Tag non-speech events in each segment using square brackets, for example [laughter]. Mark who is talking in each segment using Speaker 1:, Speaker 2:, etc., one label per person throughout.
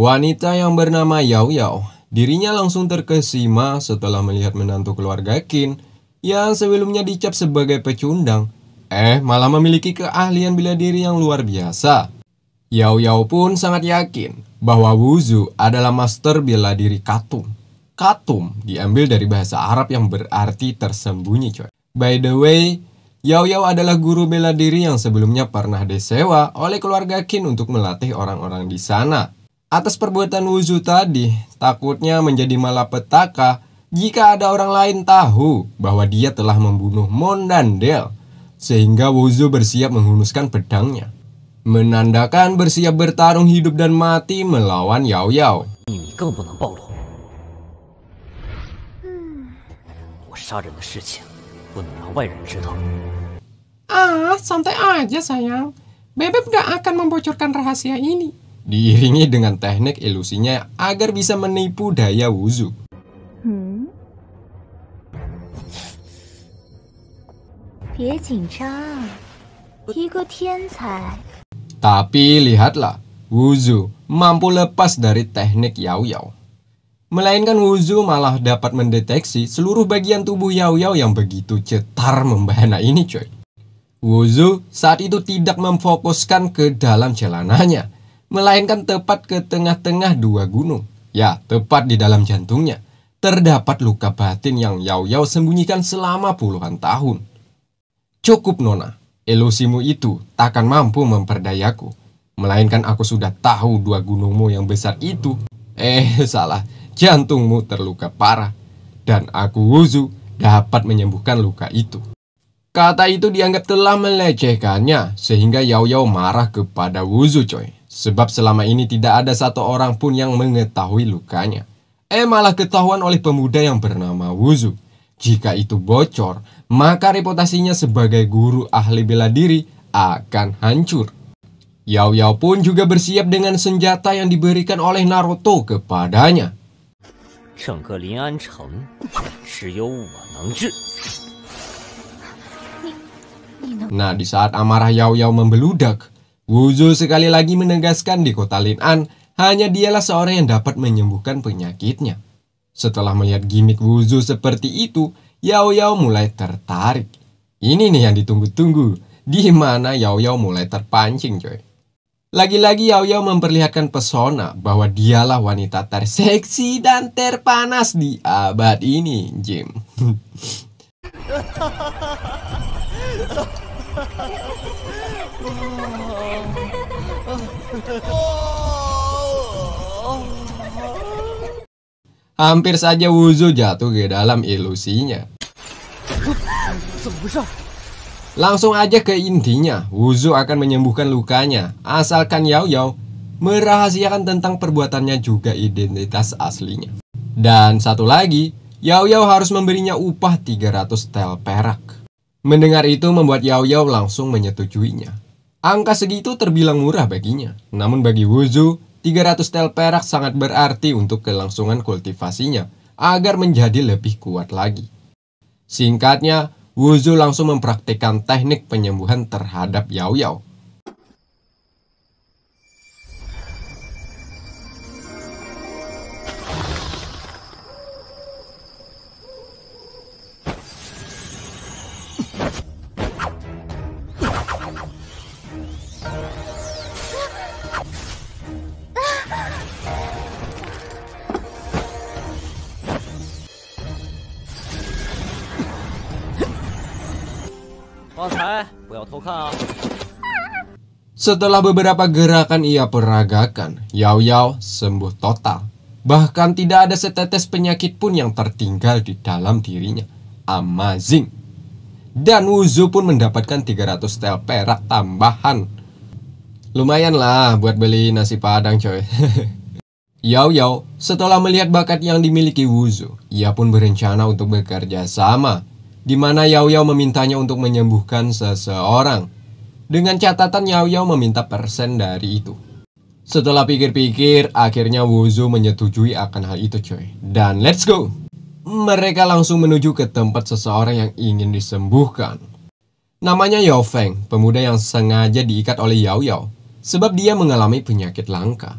Speaker 1: Wanita yang bernama Yao Yao, dirinya langsung terkesima setelah melihat menantu keluarga Kin yang sebelumnya dicap sebagai pecundang. Eh, malah memiliki keahlian bela diri yang luar biasa. Yao Yao pun sangat yakin bahwa Wuzu adalah master bela diri Katum. Katum diambil dari bahasa Arab yang berarti tersembunyi, coy. By the way, Yao Yao adalah guru bela diri yang sebelumnya pernah disewa oleh keluarga Kin untuk melatih orang-orang di sana. Atas perbuatan wuzu tadi, takutnya menjadi malapetaka jika ada orang lain tahu bahwa dia telah membunuh Mondandel, sehingga Wuzu bersiap menghunuskan pedangnya. Menandakan bersiap bertarung hidup dan mati melawan Yao Yao. Ah, santai aja sayang. Bebek gak akan membocorkan rahasia ini diiringi dengan teknik ilusinya agar bisa menipu daya Wuzu. Hmm? Tapi lihatlah, Wuzu mampu lepas dari teknik Yao Yao. Melainkan Wuzu malah dapat mendeteksi seluruh bagian tubuh Yao Yao yang begitu cetar membahana ini coy. Wuzu saat itu tidak memfokuskan ke dalam celananya, melainkan tepat ke tengah-tengah dua gunung. Ya, tepat di dalam jantungnya. Terdapat luka batin yang Yao Yao sembunyikan selama puluhan tahun. Cukup, Nona. Elusimu itu takkan mampu memperdayaku. Melainkan aku sudah tahu dua gunungmu yang besar itu. Eh, [laughs] salah. Jantungmu terluka parah. Dan aku wuzu dapat menyembuhkan luka itu. Kata itu dianggap telah melecehkannya, sehingga Yao Yao marah kepada Wuzu Choi. Sebab selama ini tidak ada satu orang pun yang mengetahui lukanya. Eh malah ketahuan oleh pemuda yang bernama Wuzu. Jika itu bocor, maka reputasinya sebagai guru ahli bela diri akan hancur. Yao Yao pun juga bersiap dengan senjata yang diberikan oleh Naruto kepadanya. Nah, di saat amarah Yao Yao membeludak, Wuzu sekali lagi menegaskan di kota Lin'an, hanya dialah seorang yang dapat menyembuhkan penyakitnya. Setelah melihat gimmick Wuzu seperti itu, Yao Yao mulai tertarik. Ini nih yang ditunggu-tunggu, di mana Yao Yao mulai terpancing coy. Lagi-lagi Yao Yao memperlihatkan pesona bahwa dialah wanita terseksi dan terpanas di abad ini, Jim. [laughs] [laughs] Hampir saja Wuzu jatuh ke dalam ilusinya. Langsung aja ke intinya, Wuzu akan menyembuhkan lukanya, asalkan Yao Yao merahasiakan tentang perbuatannya juga identitas aslinya. Dan satu lagi, Yao Yao harus memberinya upah 300 tel perak. Mendengar itu membuat Yao Yao langsung menyetujuinya. Angka segitu terbilang murah baginya. Namun bagi Wuzu, 300 tel perak sangat berarti untuk kelangsungan kultivasinya agar menjadi lebih kuat lagi. Singkatnya, Wuzu langsung mempraktikkan teknik penyembuhan terhadap Yao Yao. Setelah beberapa gerakan ia peragakan, Yao Yao sembuh total. Bahkan tidak ada setetes penyakit pun yang tertinggal di dalam dirinya. Amazing. Dan Wuzu pun mendapatkan 300 tel perak tambahan. Lumayanlah buat beli nasi padang coy. Yao [laughs] Yao, setelah melihat bakat yang dimiliki Wuzu, ia pun berencana untuk bekerja sama. Di mana Yao Yao memintanya untuk menyembuhkan seseorang dengan catatan Yao Yao meminta persen dari itu. Setelah pikir-pikir, akhirnya Wuzu menyetujui akan hal itu coy. Dan let's go! Mereka langsung menuju ke tempat seseorang yang ingin disembuhkan. Namanya Yao Feng, pemuda yang sengaja diikat oleh Yao Yao. Sebab dia mengalami penyakit langka.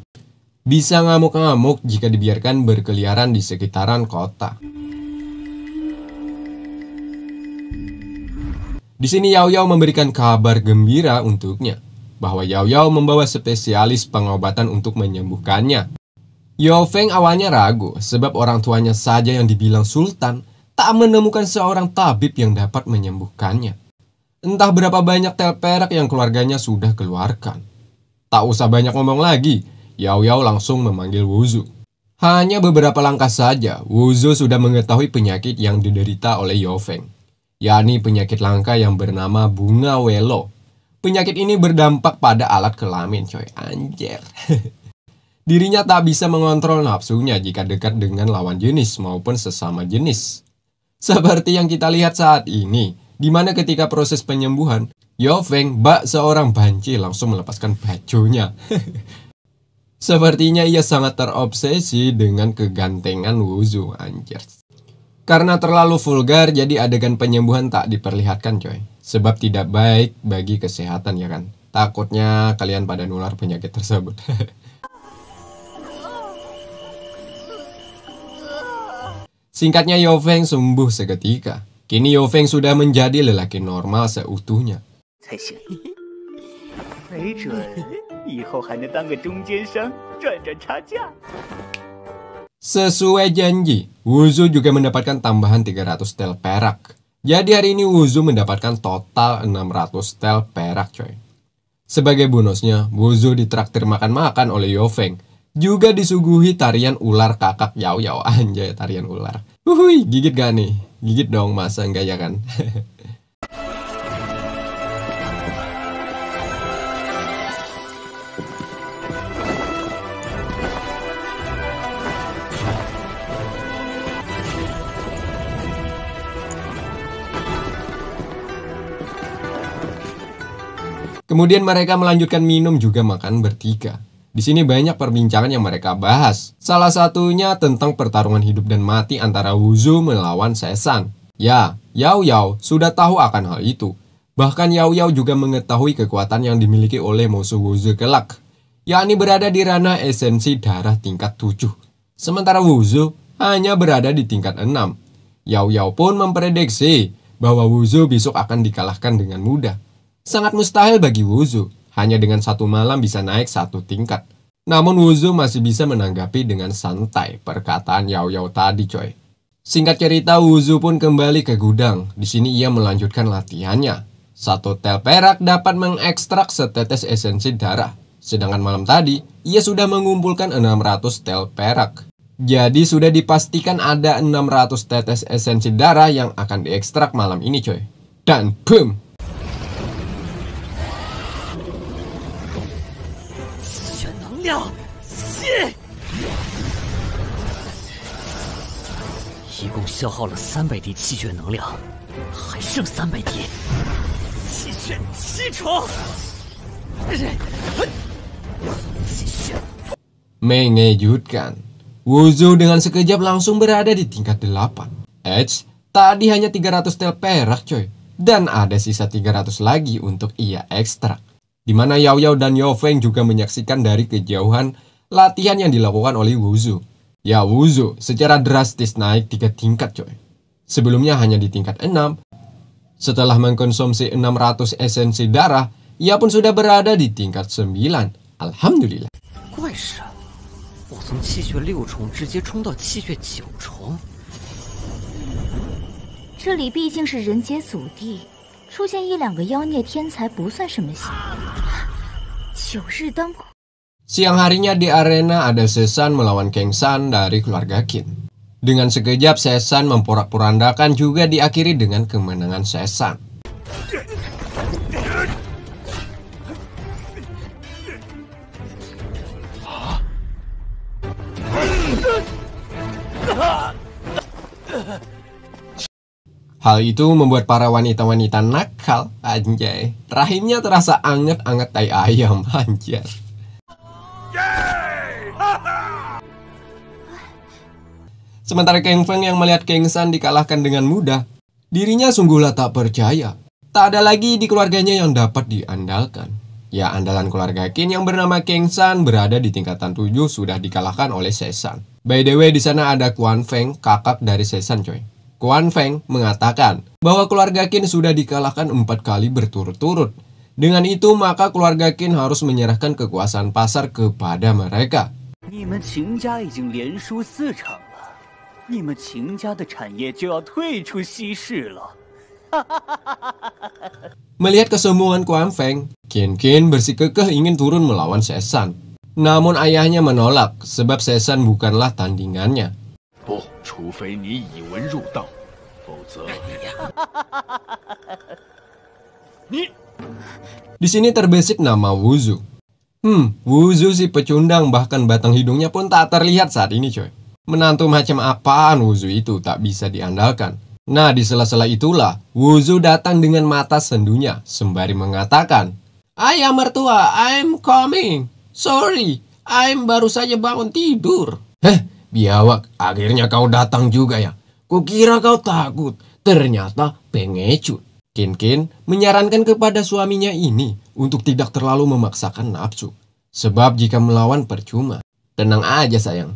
Speaker 1: Bisa ngamuk-ngamuk jika dibiarkan berkeliaran di sekitaran kota. Di sini Yao Yao memberikan kabar gembira untuknya bahwa Yao Yao membawa spesialis pengobatan untuk menyembuhkannya. Yao Feng awalnya ragu sebab orang tuanya saja yang dibilang sultan tak menemukan seorang tabib yang dapat menyembuhkannya. Entah berapa banyak tel perak yang keluarganya sudah keluarkan. Tak usah banyak ngomong lagi, Yao Yao langsung memanggil Wuzu. Hanya beberapa langkah saja, Wuzu sudah mengetahui penyakit yang diderita oleh Yao Feng yakni penyakit langka yang bernama bunga welo. Penyakit ini berdampak pada alat kelamin, coy. Anjir. [laughs] Dirinya tak bisa mengontrol nafsunya jika dekat dengan lawan jenis maupun sesama jenis. Seperti yang kita lihat saat ini, di mana ketika proses penyembuhan, Yoveng, bak seorang banci langsung melepaskan bajunya. [laughs] Sepertinya ia sangat terobsesi dengan kegantengan Wuzu, anjir. Karena terlalu vulgar jadi adegan penyembuhan tak diperlihatkan coy. Sebab tidak baik bagi kesehatan ya kan. Takutnya kalian pada nular penyakit tersebut. [laughs] Singkatnya Yoveng sembuh seketika. Kini Yoveng sudah menjadi lelaki normal seutuhnya. Sesuai janji, Wuzu juga mendapatkan tambahan 300 tel perak. Jadi hari ini Wuzu mendapatkan total 600 tel perak coy. Sebagai bonusnya, Wuzu ditraktir makan-makan oleh Yofeng. Juga disuguhi tarian ular kakak Yao Yao. Anjay, tarian ular. Uhuy, gigit gak nih? Gigit dong, masa enggak ya kan? [laughs] Kemudian mereka melanjutkan minum juga makan bertiga. Di sini banyak perbincangan yang mereka bahas. Salah satunya tentang pertarungan hidup dan mati antara Wuzu melawan Sesan. Ya, Yao Yao sudah tahu akan hal itu. Bahkan Yao Yao juga mengetahui kekuatan yang dimiliki oleh musuh Wuzu kelak, yakni berada di ranah esensi darah tingkat 7. Sementara Wuzu hanya berada di tingkat 6. Yao Yao pun memprediksi bahwa Wuzu besok akan dikalahkan dengan mudah. Sangat mustahil bagi Wuzu, hanya dengan satu malam bisa naik satu tingkat. Namun Wuzu masih bisa menanggapi dengan santai perkataan Yao Yao tadi coy. Singkat cerita Wuzu pun kembali ke gudang, di sini ia melanjutkan latihannya. Satu tel perak dapat mengekstrak setetes esensi darah, sedangkan malam tadi ia sudah mengumpulkan 600 tel perak. Jadi sudah dipastikan ada 600 tetes esensi darah yang akan diekstrak malam ini coy. Dan boom, 消耗了三百滴气血能量，还剩三百滴。气血七重，气血 mengejutkan. Wuzu dengan sekejap langsung berada di tingkat 8. Edge, tadi hanya 300 tel perak coy. Dan ada sisa 300 lagi untuk ia ekstrak. Dimana Yao Yao dan Yao Feng juga menyaksikan dari kejauhan latihan yang dilakukan oleh Wuzu. Ya Wuzu secara drastis naik tiga tingkat coy. Sebelumnya hanya di tingkat 6. Setelah mengkonsumsi 600 esensi darah, ia pun sudah berada di tingkat 9. Alhamdulillah. 怪事，我从气血六重直接冲到气血九重。这里毕竟是人杰祖地，出现一两个妖孽天才不算什么稀奇。九日当 Siang harinya di arena ada Sesan melawan Kang San dari keluarga Kin. Dengan sekejap Sesan memporak-porandakan juga diakhiri dengan kemenangan Sesan. Hal itu membuat para wanita-wanita nakal, anjay. Rahimnya terasa anget-anget tai ayam, anjay. Sementara Kang Feng yang melihat Kang San dikalahkan dengan mudah, dirinya sungguhlah tak percaya. Tak ada lagi di keluarganya yang dapat diandalkan. Ya, andalan keluarga Qin yang bernama Kang San berada di tingkatan 7 sudah dikalahkan oleh Sesan. By the way, di sana ada Kuan Feng, kakak dari Sesan coy. Kuan Feng mengatakan bahwa keluarga Qin sudah dikalahkan empat kali berturut-turut. Dengan itu, maka keluarga Qin harus menyerahkan kekuasaan pasar kepada mereka. 你们秦家的产业就要退出西市了。Melihat kesombongan Kuang Feng, Qian Qian bersikekeh ingin turun melawan Sesan. Namun ayahnya menolak sebab Sesan bukanlah tandingannya. Oh, [laughs] sini terbesit nama Wuzu. Hmm, Wuzu si pecundang bahkan batang hidungnya pun tak terlihat saat ini coy. Menantu macam apaan Wuzu itu tak bisa diandalkan. Nah, di sela-sela itulah, Wuzu datang dengan mata sendunya, sembari mengatakan, Ayah mertua, I'm coming. Sorry, I'm baru saja bangun tidur. Heh, biawak, akhirnya kau datang juga ya. Kukira kau takut, ternyata pengecut. Kinkin menyarankan kepada suaminya ini untuk tidak terlalu memaksakan nafsu. Sebab jika melawan percuma. Tenang aja sayang,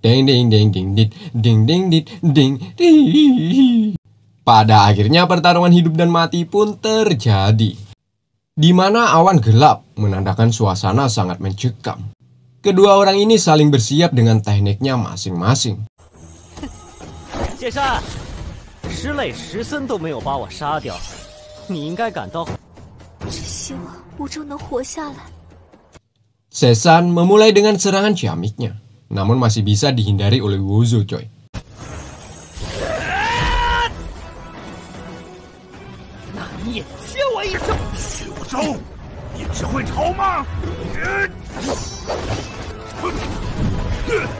Speaker 1: Ding ding ding ding ding ding ding ding ding ding. Pada akhirnya pertarungan hidup dan mati pun terjadi. Di mana awan gelap menandakan suasana sangat mencekam. Kedua orang ini saling bersiap dengan tekniknya masing-masing. Sesan memulai dengan serangan ciamiknya namun masih bisa dihindari oleh Wozo coy. Nah,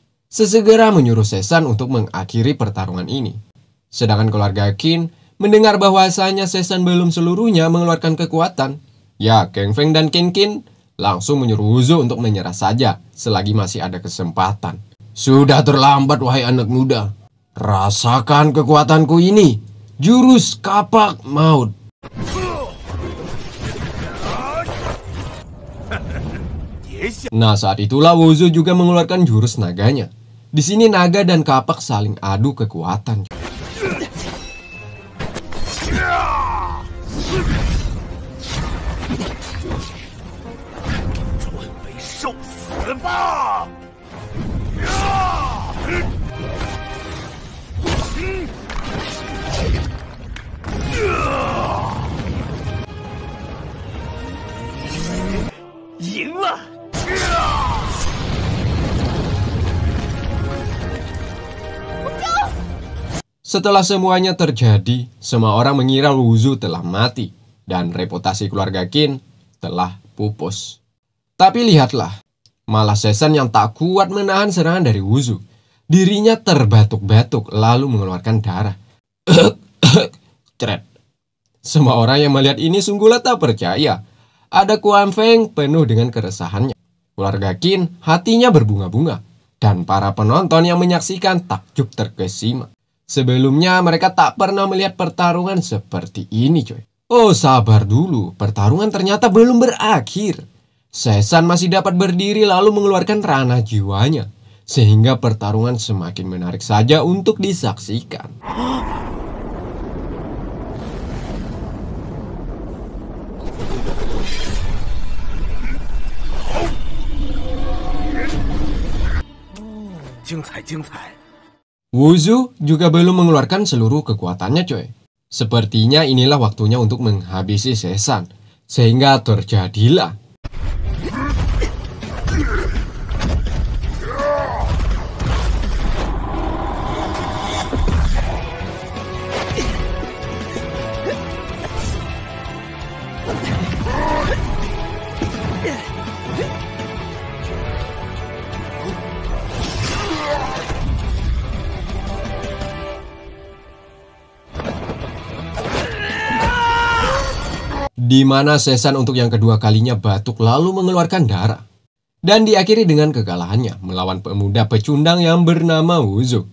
Speaker 1: sesegera menyuruh Sesan untuk mengakhiri pertarungan ini. Sedangkan keluarga kin mendengar bahwasanya Sesan belum seluruhnya mengeluarkan kekuatan. Ya, Kang Feng dan Qin Qin langsung menyuruh Wuzo untuk menyerah saja selagi masih ada kesempatan. Sudah terlambat wahai anak muda. Rasakan kekuatanku ini, jurus kapak maut. [laughs] Nah saat itulah Wuzu juga mengeluarkan jurus naganya. Di sini naga dan kapak saling adu kekuatan. Setelah semuanya terjadi, semua orang mengira Luzu telah mati dan reputasi keluarga Qin telah pupus. Tapi lihatlah, malah Sesan yang tak kuat menahan serangan dari Wuzu. Dirinya terbatuk-batuk lalu mengeluarkan darah. [coughs] Cret. Semua orang yang melihat ini sungguhlah tak percaya. Ada Kuan Feng penuh dengan keresahannya. Keluarga Qin hatinya berbunga-bunga. Dan para penonton yang menyaksikan takjub terkesima. Sebelumnya mereka tak pernah melihat pertarungan seperti ini coy. Oh sabar dulu, pertarungan ternyata belum berakhir. Sesan masih dapat berdiri lalu mengeluarkan rana jiwanya. Sehingga pertarungan semakin menarik saja untuk disaksikan. [gasps] Jingcai, jingcai. Wuzu juga belum mengeluarkan seluruh kekuatannya coy. Sepertinya inilah waktunya untuk menghabisi Sesan. Sehingga terjadilah di mana Sesan untuk yang kedua kalinya batuk lalu mengeluarkan darah. Dan diakhiri dengan kekalahannya melawan pemuda pecundang yang bernama Wuzu.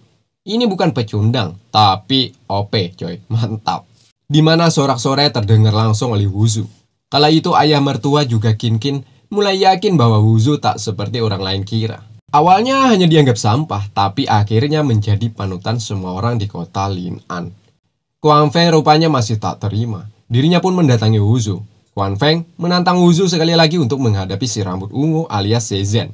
Speaker 1: Ini bukan pecundang, tapi OP coy, mantap. Di mana sorak-sore terdengar langsung oleh Wuzu. Kala itu ayah mertua juga Kinkin -kin mulai yakin bahwa Wuzu tak seperti orang lain kira. Awalnya hanya dianggap sampah, tapi akhirnya menjadi panutan semua orang di kota Lin'an. Kuang Fei rupanya masih tak terima Dirinya pun mendatangi Wuzu. Quan Feng menantang Wuzu sekali lagi untuk menghadapi si rambut ungu alias Sezen.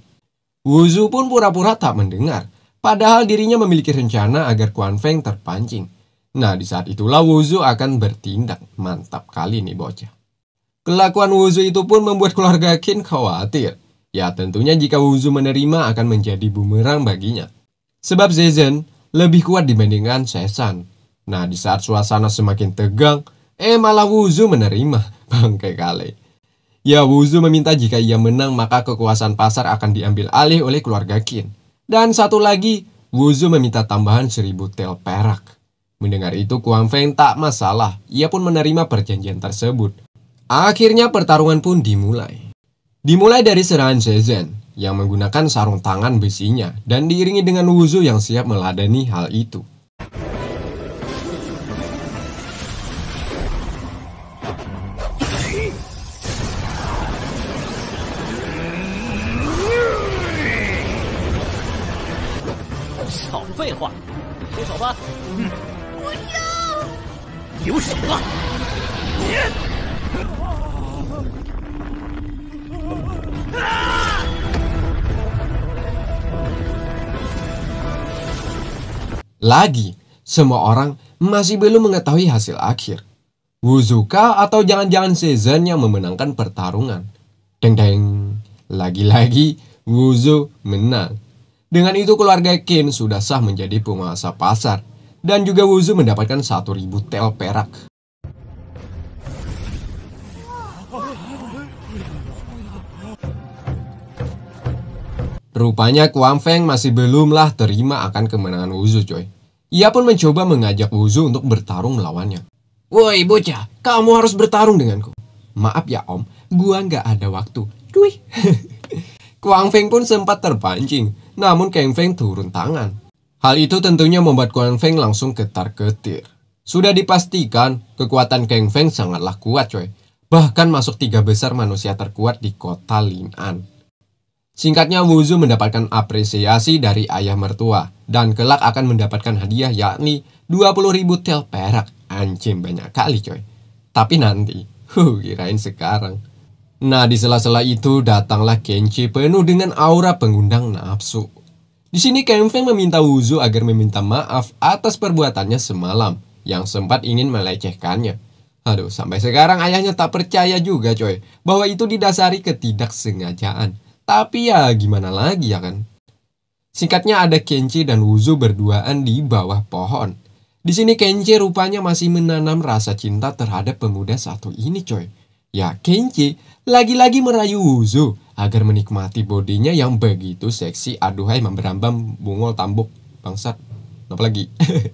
Speaker 1: Wuzu pun pura-pura tak mendengar, padahal dirinya memiliki rencana agar Quan Feng terpancing. Nah, di saat itulah Wuzu akan bertindak. Mantap kali nih bocah. Kelakuan Wuzu itu pun membuat keluarga Qin khawatir. Ya tentunya jika Wuzu menerima akan menjadi bumerang baginya. Sebab Zezen lebih kuat dibandingkan Sesan. Nah, di saat suasana semakin tegang, Eh malah Wuzu menerima, [laughs] bangkai kali. Ya Wuzu meminta jika ia menang maka kekuasaan pasar akan diambil alih oleh keluarga Qin. Dan satu lagi, Wuzu meminta tambahan seribu tel perak. Mendengar itu Kuang Feng tak masalah, ia pun menerima perjanjian tersebut. Akhirnya pertarungan pun dimulai. Dimulai dari serangan Zezen yang menggunakan sarung tangan besinya dan diiringi dengan Wuzu yang siap meladeni hal itu. Lagi, semua orang masih belum mengetahui hasil akhir. Wuzuka atau jangan-jangan Season yang memenangkan pertarungan. Deng deng. Lagi-lagi Wuzu menang. Dengan itu keluarga Kin sudah sah menjadi penguasa pasar dan juga Wuzu mendapatkan 1000 tel perak. Rupanya Kuang Feng masih belumlah terima akan kemenangan Wuzu coy. Ia pun mencoba mengajak Wuzu untuk bertarung melawannya. Woi bocah, kamu harus bertarung denganku. Maaf ya om, gua nggak ada waktu. Duih. [laughs] Kuang Feng pun sempat terpancing, namun Kang Feng turun tangan. Hal itu tentunya membuat Kuang Feng langsung ketar-ketir. Sudah dipastikan, kekuatan Kang Feng sangatlah kuat coy. Bahkan masuk tiga besar manusia terkuat di kota Lin'an. Singkatnya Wuzu mendapatkan apresiasi dari ayah mertua dan kelak akan mendapatkan hadiah yakni dua puluh ribu tel perak anjing banyak kali coy. Tapi nanti, huh, kirain sekarang. Nah, di sela-sela itu datanglah Kenji penuh dengan aura pengundang nafsu. Di sini Feng meminta Wuzu agar meminta maaf atas perbuatannya semalam yang sempat ingin melecehkannya. Aduh, sampai sekarang ayahnya tak percaya juga coy bahwa itu didasari ketidaksengajaan. Tapi ya gimana lagi ya kan? Singkatnya ada Kenji dan Wuzu berduaan di bawah pohon. Di sini Kenji rupanya masih menanam rasa cinta terhadap pemuda satu ini coy. Ya Kenji lagi-lagi merayu Wuzu agar menikmati bodinya yang begitu seksi aduhai memberambam bungol tambuk bangsat. Apalagi.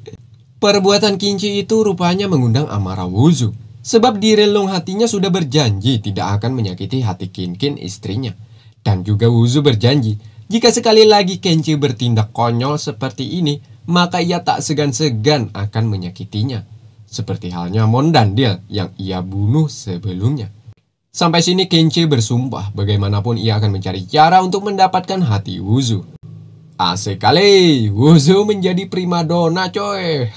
Speaker 1: [laughs] Perbuatan Kenji itu rupanya mengundang amarah Wuzu. Sebab di relung hatinya sudah berjanji tidak akan menyakiti hati Kinkin istrinya. Dan juga Wuzu berjanji jika sekali lagi Kenji bertindak konyol seperti ini, maka ia tak segan-segan akan menyakitinya. Seperti halnya Mondandil yang ia bunuh sebelumnya. Sampai sini Kenji bersumpah bagaimanapun ia akan mencari cara untuk mendapatkan hati Wuzu. Asik kali, Wuzu menjadi primadona coy.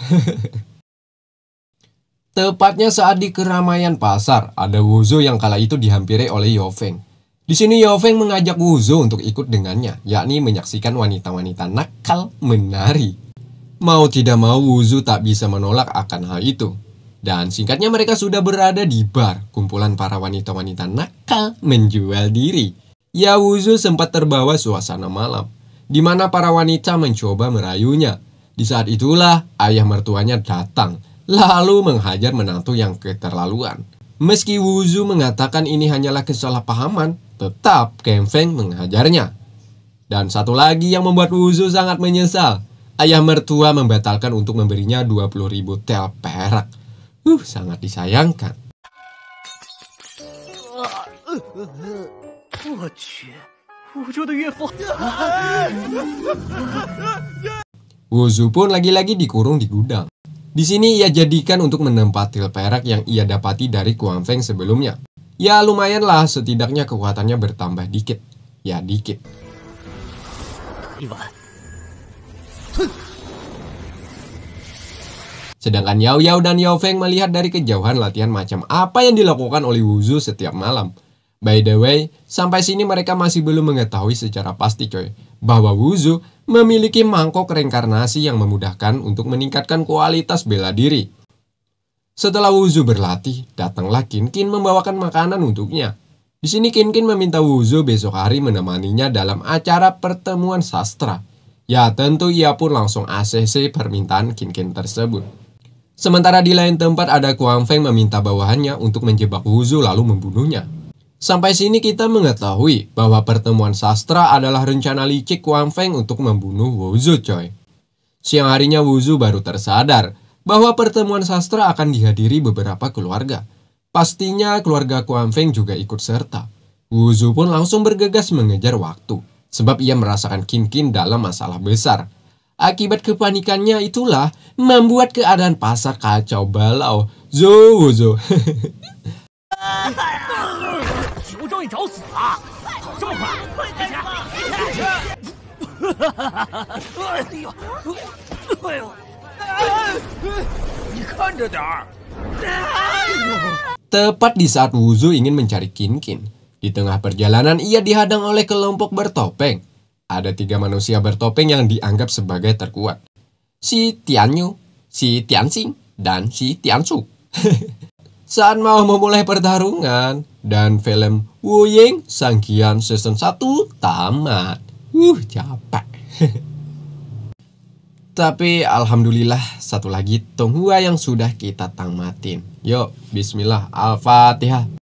Speaker 1: [laughs] Tepatnya saat di keramaian pasar, ada Wuzu yang kala itu dihampiri oleh Yofeng. Di sini Yofeng mengajak Wuzu untuk ikut dengannya, yakni menyaksikan wanita-wanita nakal menari. Mau tidak mau Wuzu tak bisa menolak akan hal itu. Dan singkatnya mereka sudah berada di bar, kumpulan para wanita-wanita nakal menjual diri. Ya Wuzu sempat terbawa suasana malam, di mana para wanita mencoba merayunya. Di saat itulah ayah mertuanya datang, lalu menghajar menantu yang keterlaluan. Meski Wuzu mengatakan ini hanyalah kesalahpahaman, tetap Kemfeng menghajarnya. Dan satu lagi yang membuat Wuzu sangat menyesal, Ayah mertua membatalkan untuk memberinya ribu tel perak. Uh, sangat disayangkan. Wuzu pun lagi-lagi dikurung di gudang. Di sini ia jadikan untuk menempati perak yang ia dapati dari Kuang Feng sebelumnya. Ya lumayanlah, setidaknya kekuatannya bertambah dikit. Ya dikit. Sedangkan Yao Yao dan Yao Feng melihat dari kejauhan latihan macam apa yang dilakukan oleh Zhu setiap malam. By the way, sampai sini mereka masih belum mengetahui secara pasti coy, bahwa Zhu memiliki mangkok reinkarnasi yang memudahkan untuk meningkatkan kualitas bela diri. Setelah Zhu berlatih, datanglah Kin Kin membawakan makanan untuknya. Di sini Kin Kin meminta Zhu besok hari menemaninya dalam acara pertemuan sastra. Ya, tentu ia pun langsung ACC permintaan Kin Kin tersebut. Sementara di lain tempat ada Kuang Feng meminta bawahannya untuk menjebak Wuzu lalu membunuhnya. Sampai sini kita mengetahui bahwa pertemuan sastra adalah rencana licik Kuang Feng untuk membunuh Wuzu coy. Siang harinya Wuzu baru tersadar bahwa pertemuan sastra akan dihadiri beberapa keluarga. Pastinya keluarga Kuang Feng juga ikut serta. Wuzu pun langsung bergegas mengejar waktu sebab ia merasakan Kim-Kim dalam masalah besar. Akibat kepanikannya itulah membuat keadaan pasar kacau balau. Zou, zou. [laughs] Tepat di saat Wuzu ingin mencari Kinkin. Di tengah perjalanan, ia dihadang oleh kelompok bertopeng. Ada tiga manusia bertopeng yang dianggap sebagai terkuat. Si Tianyu, si Tianxing, dan si Tianshu. [laughs] Saat mau memulai pertarungan, dan film Wu Ying Sang Season 1 tamat. Uh, capek. [laughs] Tapi alhamdulillah satu lagi Tonghua yang sudah kita tamatin. Yuk, bismillah, al-fatihah.